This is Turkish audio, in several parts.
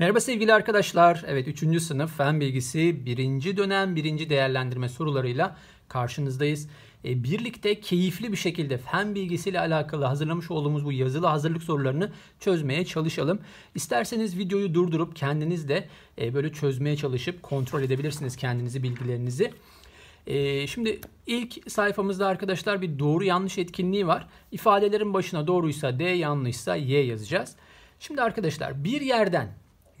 Merhaba sevgili arkadaşlar. Evet 3. sınıf fen bilgisi 1. dönem 1. değerlendirme sorularıyla karşınızdayız. E, birlikte keyifli bir şekilde fen bilgisiyle alakalı hazırlamış olduğumuz bu yazılı hazırlık sorularını çözmeye çalışalım. İsterseniz videoyu durdurup kendiniz de e, böyle çözmeye çalışıp kontrol edebilirsiniz kendinizi bilgilerinizi. E, şimdi ilk sayfamızda arkadaşlar bir doğru yanlış etkinliği var. İfadelerin başına doğruysa D yanlışsa Y yazacağız. Şimdi arkadaşlar bir yerden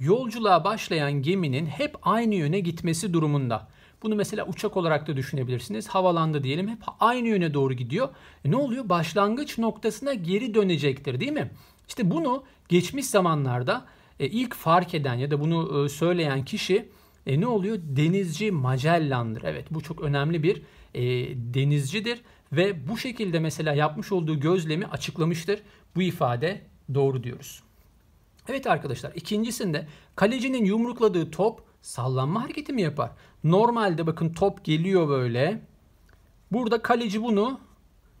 yolculuğa başlayan geminin hep aynı yöne gitmesi durumunda. Bunu mesela uçak olarak da düşünebilirsiniz. Havalandı diyelim hep aynı yöne doğru gidiyor. E ne oluyor? Başlangıç noktasına geri dönecektir değil mi? İşte bunu geçmiş zamanlarda e, ilk fark eden ya da bunu e, söyleyen kişi e, ne oluyor? Denizci Magellan'dır. Evet bu çok önemli bir e, denizcidir ve bu şekilde mesela yapmış olduğu gözlemi açıklamıştır. Bu ifade doğru diyoruz. Evet arkadaşlar ikincisinde kalecinin yumrukladığı top sallanma hareketi mi yapar? Normalde bakın top geliyor böyle. Burada kaleci bunu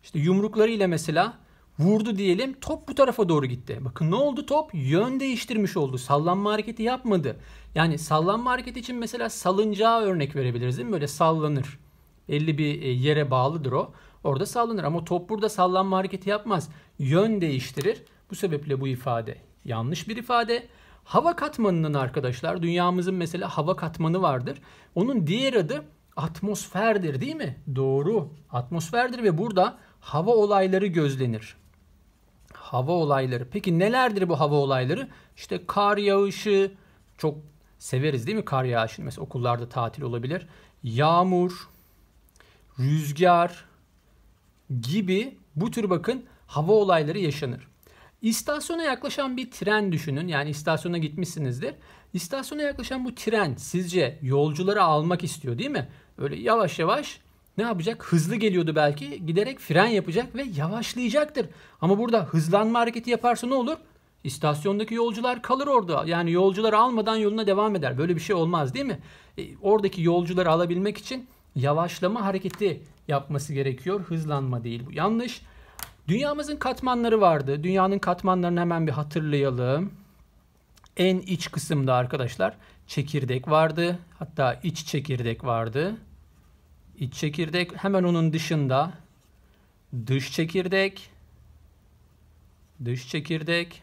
işte yumruklarıyla mesela vurdu diyelim. Top bu tarafa doğru gitti. Bakın ne oldu top? Yön değiştirmiş oldu. Sallanma hareketi yapmadı. Yani sallanma hareketi için mesela salıncağı örnek verebiliriz değil mi? Böyle sallanır. Belli bir e, yere bağlıdır o. Orada sallanır ama top burada sallanma hareketi yapmaz. Yön değiştirir. Bu sebeple bu ifade Yanlış bir ifade. Hava katmanının arkadaşlar dünyamızın mesela hava katmanı vardır. Onun diğer adı atmosferdir değil mi? Doğru. Atmosferdir ve burada hava olayları gözlenir. Hava olayları. Peki nelerdir bu hava olayları? İşte kar yağışı çok severiz değil mi kar yağışı. Mesela okullarda tatil olabilir. Yağmur, rüzgar gibi bu tür bakın hava olayları yaşanır. İstasyona yaklaşan bir tren düşünün. Yani istasyona gitmişsinizdir. İstasyona yaklaşan bu tren sizce yolcuları almak istiyor değil mi? Öyle yavaş yavaş ne yapacak? Hızlı geliyordu belki. Giderek fren yapacak ve yavaşlayacaktır. Ama burada hızlanma hareketi yaparsa ne olur? İstasyondaki yolcular kalır orada. Yani yolcuları almadan yoluna devam eder. Böyle bir şey olmaz değil mi? E, oradaki yolcuları alabilmek için yavaşlama hareketi yapması gerekiyor. Hızlanma değil bu. Yanlış. Dünyamızın katmanları vardı. Dünyanın katmanlarını hemen bir hatırlayalım. En iç kısımda arkadaşlar çekirdek vardı. Hatta iç çekirdek vardı. İç çekirdek hemen onun dışında dış çekirdek dış çekirdek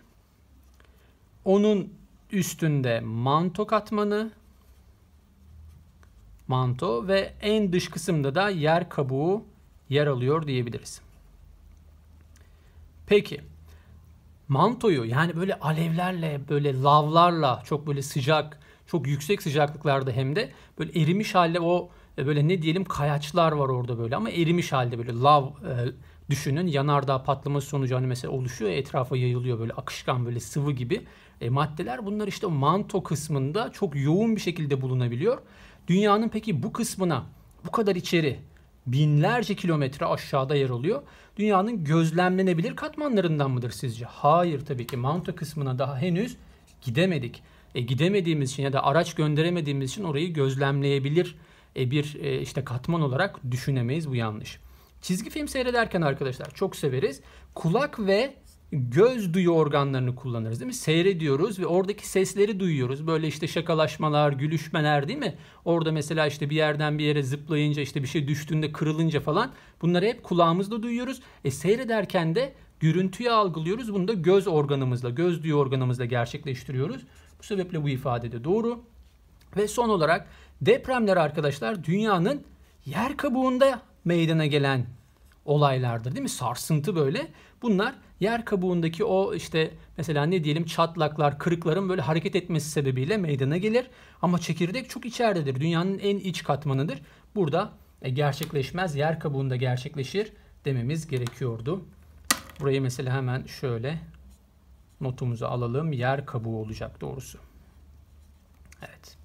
onun üstünde manto katmanı manto ve en dış kısımda da yer kabuğu yer alıyor diyebiliriz. Peki mantoyu yani böyle alevlerle, böyle lavlarla çok böyle sıcak, çok yüksek sıcaklıklarda hem de böyle erimiş halde o e, böyle ne diyelim kayaçlar var orada böyle ama erimiş halde böyle lav e, düşünün yanardağ patlaması sonucu hani mesela oluşuyor ya, etrafa yayılıyor böyle akışkan böyle sıvı gibi e, maddeler bunlar işte manto kısmında çok yoğun bir şekilde bulunabiliyor. Dünyanın peki bu kısmına bu kadar içeri binlerce kilometre aşağıda yer alıyor. Dünyanın gözlemlenebilir katmanlarından mıdır sizce? Hayır tabii ki Manta kısmına daha henüz gidemedik. E, gidemediğimiz için ya da araç gönderemediğimiz için orayı gözlemleyebilir e, bir e, işte katman olarak düşünemeyiz bu yanlış. Çizgi film seyrederken arkadaşlar çok severiz. Kulak ve göz duyu organlarını kullanırız değil mi? Seyrediyoruz ve oradaki sesleri duyuyoruz. Böyle işte şakalaşmalar, gülüşmeler değil mi? Orada mesela işte bir yerden bir yere zıplayınca işte bir şey düştüğünde kırılınca falan bunları hep kulağımızla duyuyoruz. E seyrederken de görüntüyü algılıyoruz. Bunu da göz organımızla, göz duyu organımızla gerçekleştiriyoruz. Bu sebeple bu ifade de doğru. Ve son olarak depremler arkadaşlar dünyanın yer kabuğunda meydana gelen olaylardır değil mi? Sarsıntı böyle. Bunlar yer kabuğundaki o işte mesela ne diyelim çatlaklar, kırıkların böyle hareket etmesi sebebiyle meydana gelir. Ama çekirdek çok içeridedir. Dünyanın en iç katmanıdır. Burada e, gerçekleşmez. Yer kabuğunda gerçekleşir dememiz gerekiyordu. Burayı mesela hemen şöyle notumuzu alalım. Yer kabuğu olacak doğrusu. Evet.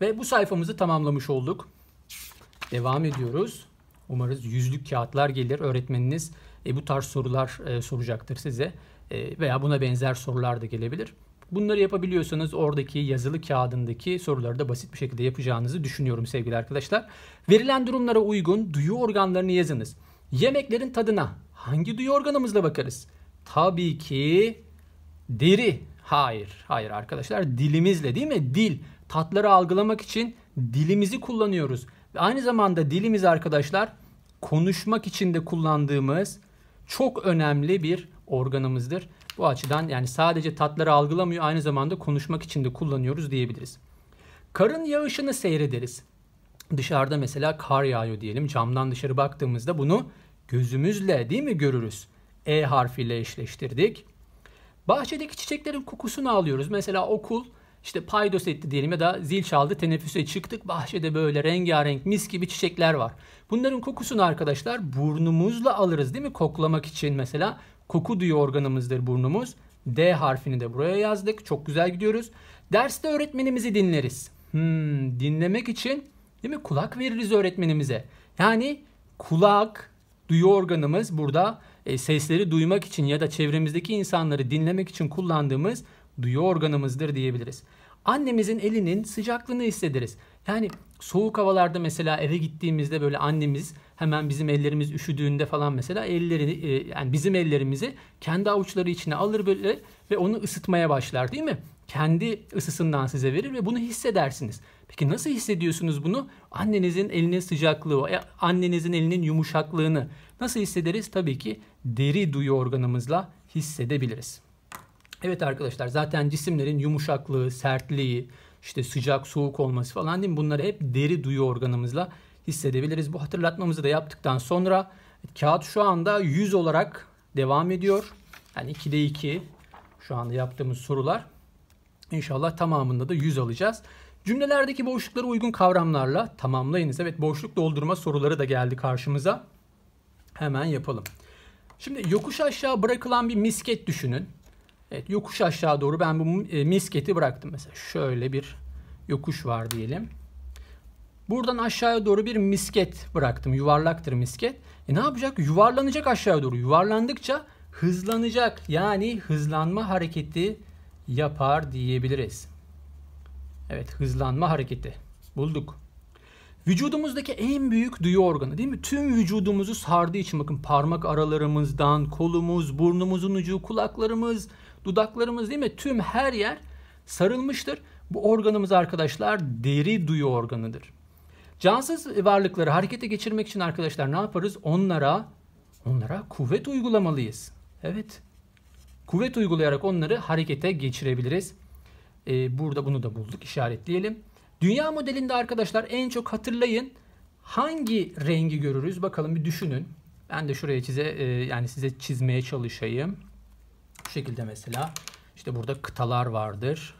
Ve bu sayfamızı tamamlamış olduk. Devam ediyoruz. Umarız yüzlük kağıtlar gelir. Öğretmeniniz e, bu tarz sorular e, soracaktır size e, veya buna benzer sorular da gelebilir. Bunları yapabiliyorsanız oradaki yazılı kağıdındaki soruları da basit bir şekilde yapacağınızı düşünüyorum sevgili arkadaşlar. Verilen durumlara uygun duyu organlarını yazınız. Yemeklerin tadına hangi duyu organımızla bakarız? Tabii ki deri. Hayır, hayır arkadaşlar dilimizle değil mi? Dil. Tatları algılamak için dilimizi kullanıyoruz. aynı zamanda dilimiz arkadaşlar konuşmak için de kullandığımız çok önemli bir organımızdır. Bu açıdan yani sadece tatları algılamıyor aynı zamanda konuşmak için de kullanıyoruz diyebiliriz. Karın yağışını seyrederiz. Dışarıda mesela kar yağıyor diyelim. Camdan dışarı baktığımızda bunu gözümüzle değil mi görürüz? E harfiyle eşleştirdik. Bahçedeki çiçeklerin kokusunu alıyoruz. Mesela okul işte paydos etti diyelim ya da zil çaldı teneffüse çıktık bahçede böyle rengarenk mis gibi çiçekler var. Bunların kokusunu arkadaşlar burnumuzla alırız değil mi koklamak için mesela koku duyu organımızdır burnumuz. D harfini de buraya yazdık çok güzel gidiyoruz. Derste öğretmenimizi dinleriz. Hmm, dinlemek için değil mi kulak veririz öğretmenimize. Yani kulak duyu organımız burada e, sesleri duymak için ya da çevremizdeki insanları dinlemek için kullandığımız duyu organımızdır diyebiliriz. Annemizin elinin sıcaklığını hissederiz. Yani soğuk havalarda mesela eve gittiğimizde böyle annemiz hemen bizim ellerimiz üşüdüğünde falan mesela ellerini e, yani bizim ellerimizi kendi avuçları içine alır böyle ve onu ısıtmaya başlar değil mi? Kendi ısısından size verir ve bunu hissedersiniz. Peki nasıl hissediyorsunuz bunu? Annenizin elinin sıcaklığı, e, annenizin elinin yumuşaklığını nasıl hissederiz? Tabii ki deri duyu organımızla hissedebiliriz. Evet arkadaşlar zaten cisimlerin yumuşaklığı, sertliği, işte sıcak, soğuk olması falan değil mi? Bunları hep deri duyu organımızla hissedebiliriz. Bu hatırlatmamızı da yaptıktan sonra kağıt şu anda 100 olarak devam ediyor. Yani 2'de 2 şu anda yaptığımız sorular. İnşallah tamamında da 100 alacağız. Cümlelerdeki boşlukları uygun kavramlarla tamamlayınız. Evet boşluk doldurma soruları da geldi karşımıza. Hemen yapalım. Şimdi yokuş aşağı bırakılan bir misket düşünün. Evet, yokuş aşağı doğru ben bu e, misketi bıraktım. Mesela şöyle bir yokuş var diyelim. Buradan aşağıya doğru bir misket bıraktım. Yuvarlaktır misket. E ne yapacak? Yuvarlanacak aşağıya doğru. Yuvarlandıkça hızlanacak. Yani hızlanma hareketi yapar diyebiliriz. Evet hızlanma hareketi. Bulduk. Vücudumuzdaki en büyük duyu organı değil mi? Tüm vücudumuzu sardığı için bakın parmak aralarımızdan, kolumuz, burnumuzun ucu, kulaklarımız, Dudaklarımız değil mi? Tüm her yer sarılmıştır. Bu organımız arkadaşlar deri duyu organıdır. Cansız varlıkları harekete geçirmek için arkadaşlar ne yaparız? Onlara onlara kuvvet uygulamalıyız. Evet. Kuvvet uygulayarak onları harekete geçirebiliriz. Ee, burada bunu da bulduk, işaretleyelim. Dünya modelinde arkadaşlar en çok hatırlayın hangi rengi görürüz? Bakalım bir düşünün. Ben de şuraya size e, yani size çizmeye çalışayım. Bu şekilde mesela işte burada kıtalar vardır.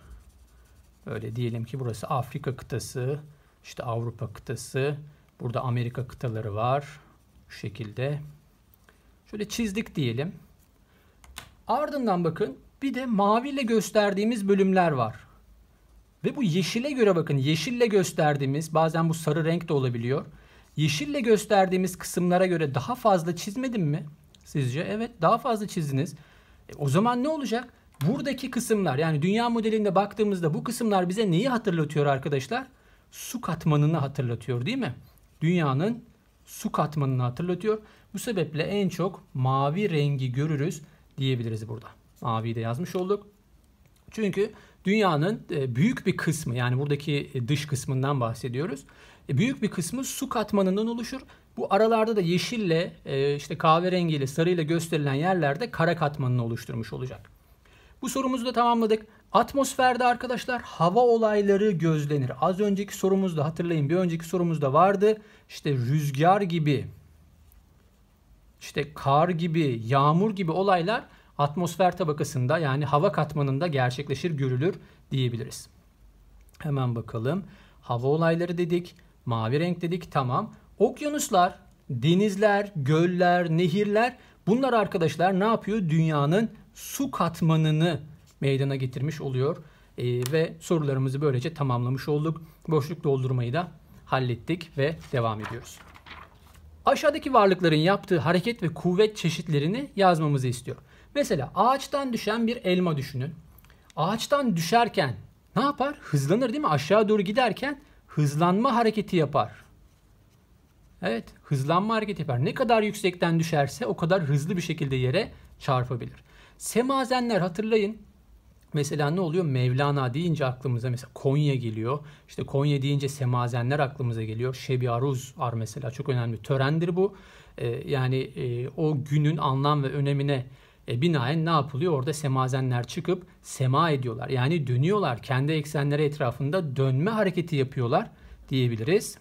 Öyle diyelim ki burası Afrika kıtası, işte Avrupa kıtası, burada Amerika kıtaları var. Bu şekilde. Şöyle çizdik diyelim. Ardından bakın bir de maviyle gösterdiğimiz bölümler var. Ve bu yeşile göre bakın yeşille gösterdiğimiz bazen bu sarı renk de olabiliyor. Yeşille gösterdiğimiz kısımlara göre daha fazla çizmedim mi? Sizce evet daha fazla çizdiniz. E, o zaman ne olacak? Buradaki kısımlar yani dünya modelinde baktığımızda bu kısımlar bize neyi hatırlatıyor arkadaşlar? Su katmanını hatırlatıyor değil mi? Dünyanın su katmanını hatırlatıyor. Bu sebeple en çok mavi rengi görürüz diyebiliriz burada. Mavi de yazmış olduk. Çünkü dünyanın e, büyük bir kısmı yani buradaki e, dış kısmından bahsediyoruz. Büyük bir kısmı su katmanından oluşur bu aralarda da yeşille, e, işte kahverengiyle, sarıyla gösterilen yerlerde kara katmanını oluşturmuş olacak. Bu sorumuzu da tamamladık. Atmosferde arkadaşlar hava olayları gözlenir. Az önceki sorumuzda hatırlayın bir önceki sorumuzda vardı. İşte rüzgar gibi, işte kar gibi, yağmur gibi olaylar atmosfer tabakasında yani hava katmanında gerçekleşir, görülür diyebiliriz. Hemen bakalım. Hava olayları dedik, mavi renk dedik. Tamam. Okyanuslar, denizler, göller, nehirler bunlar arkadaşlar ne yapıyor? Dünyanın su katmanını meydana getirmiş oluyor. ee, ve sorularımızı böylece tamamlamış olduk. Boşluk doldurmayı da hallettik ve devam ediyoruz. Aşağıdaki varlıkların yaptığı hareket ve kuvvet çeşitlerini yazmamızı istiyor. Mesela ağaçtan düşen bir elma düşünün. Ağaçtan düşerken ne yapar? Hızlanır değil mi? Aşağı doğru giderken hızlanma hareketi yapar. Evet hızlanma hareketi yapar. Ne kadar yüksekten düşerse o kadar hızlı bir şekilde yere çarpabilir. Semazenler hatırlayın Mesela ne oluyor? Mevlana deyince aklımıza mesela Konya geliyor. İşte Konya deyince semazenler aklımıza geliyor. Şebi Aruz var mesela çok önemli törendir bu. Ee, yani e, o günün anlam ve önemine e, binaen ne yapılıyor? Orada semazenler çıkıp sema ediyorlar. Yani dönüyorlar. Kendi eksenleri etrafında dönme hareketi yapıyorlar diyebiliriz.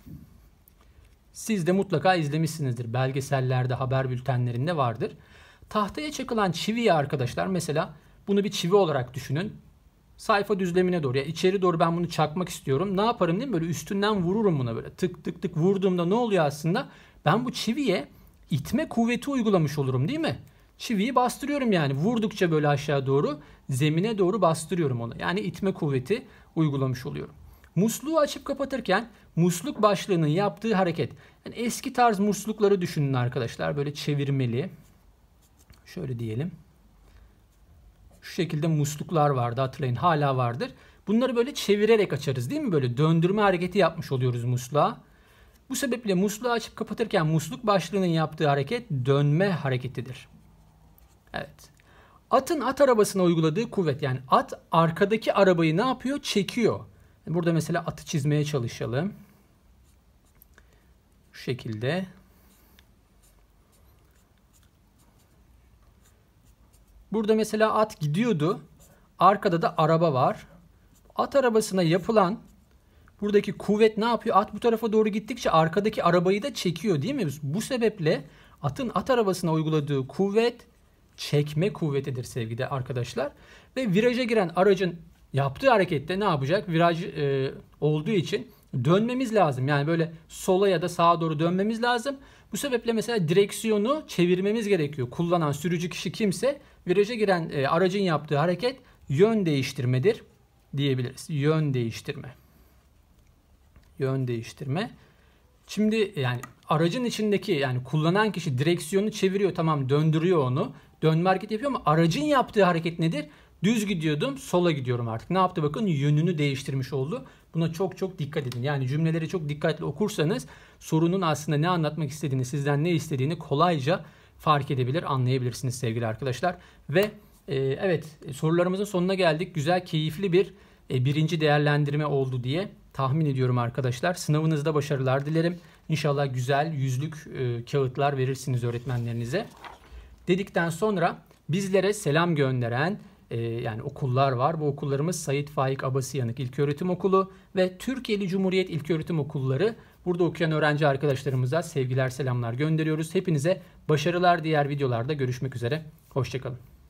Siz de mutlaka izlemişsinizdir. Belgesellerde, haber bültenlerinde vardır. Tahtaya çakılan çiviyi arkadaşlar mesela bunu bir çivi olarak düşünün. Sayfa düzlemine doğru ya yani içeri doğru ben bunu çakmak istiyorum. Ne yaparım değil mi? Böyle üstünden vururum buna böyle tık tık tık vurduğumda ne oluyor aslında? Ben bu çiviye itme kuvveti uygulamış olurum değil mi? Çiviyi bastırıyorum yani vurdukça böyle aşağı doğru zemine doğru bastırıyorum onu. Yani itme kuvveti uygulamış oluyorum. Musluğu açıp kapatırken musluk başlığının yaptığı hareket. Yani eski tarz muslukları düşünün arkadaşlar. Böyle çevirmeli. Şöyle diyelim. Şu şekilde musluklar vardı hatırlayın. Hala vardır. Bunları böyle çevirerek açarız değil mi? Böyle döndürme hareketi yapmış oluyoruz musluğa. Bu sebeple musluğu açıp kapatırken musluk başlığının yaptığı hareket dönme hareketidir. Evet. Atın at arabasına uyguladığı kuvvet yani at arkadaki arabayı ne yapıyor? Çekiyor. Burada mesela atı çizmeye çalışalım. Şu şekilde. Burada mesela at gidiyordu. Arkada da araba var. At arabasına yapılan buradaki kuvvet ne yapıyor? At bu tarafa doğru gittikçe arkadaki arabayı da çekiyor değil mi? Bu sebeple atın at arabasına uyguladığı kuvvet çekme kuvvetidir sevgili arkadaşlar. Ve viraja giren aracın yaptığı harekette ne yapacak? Viraj e, olduğu için dönmemiz lazım. Yani böyle sola ya da sağa doğru dönmemiz lazım. Bu sebeple mesela direksiyonu çevirmemiz gerekiyor. Kullanan sürücü kişi kimse viraja giren e, aracın yaptığı hareket yön değiştirmedir diyebiliriz. Yön değiştirme. Yön değiştirme. Şimdi yani aracın içindeki yani kullanan kişi direksiyonu çeviriyor tamam döndürüyor onu. Dönme hareket yapıyor ama aracın yaptığı hareket nedir? Düz gidiyordum sola gidiyorum artık. Ne yaptı bakın yönünü değiştirmiş oldu. Buna çok çok dikkat edin. Yani cümleleri çok dikkatli okursanız sorunun aslında ne anlatmak istediğini, sizden ne istediğini kolayca fark edebilir, anlayabilirsiniz sevgili arkadaşlar. Ve e, evet sorularımızın sonuna geldik. Güzel, keyifli bir e, birinci değerlendirme oldu diye tahmin ediyorum arkadaşlar. Sınavınızda başarılar dilerim. İnşallah güzel yüzlük e, kağıtlar verirsiniz öğretmenlerinize. Dedikten sonra bizlere selam gönderen e, yani okullar var. Bu okullarımız Sayit Faik Abasiyanık İlköğretim Okulu ve Türkiye'li Cumhuriyet İlköğretim Okulları. Burada okuyan öğrenci arkadaşlarımıza sevgiler selamlar gönderiyoruz. Hepinize başarılar diğer videolarda görüşmek üzere. Hoşçakalın.